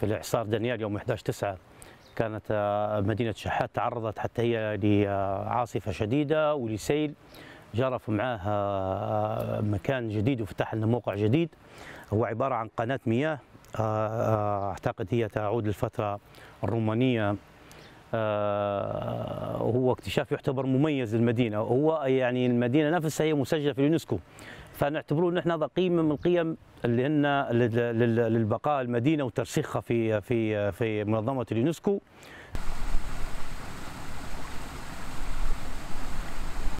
في الاعصار دانيال يوم 11 9 كانت آه، مدينه شحات تعرضت حتى هي لعاصفه آه، شديده ولسيل جرف معاه آه، مكان جديد وفتح لنا موقع جديد هو عباره عن قناه مياه اعتقد هي تعود للفتره الرومانيه وهو اكتشاف يعتبر مميز للمدينه وهو يعني المدينه نفسها هي مسجله في اليونسكو فنعتبره نحن هذا قيمه من القيم اللي هن للبقاء المدينه وترسيخها في في في منظمه اليونسكو